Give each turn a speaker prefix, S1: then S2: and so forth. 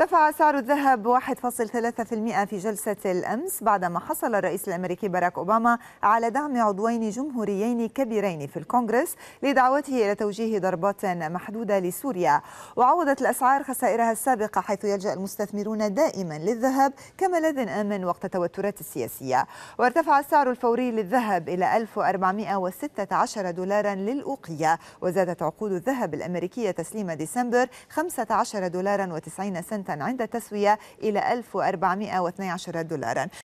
S1: ارتفع سعر الذهب 1.3% في جلسة الأمس بعدما حصل الرئيس الأمريكي باراك أوباما على دعم عضوين جمهوريين كبيرين في الكونغرس لدعوته إلى توجيه ضربات محدودة لسوريا وعوضت الأسعار خسائرها السابقة حيث يلجأ المستثمرون دائما للذهب كملاذ آمن وقت التوترات السياسية وارتفع السعر الفوري للذهب إلى 1416 دولارا للأوقية وزادت عقود الذهب الأمريكية تسليم ديسمبر 15 دولارا و90 سنتا عند تسوية إلى 1412 دولارا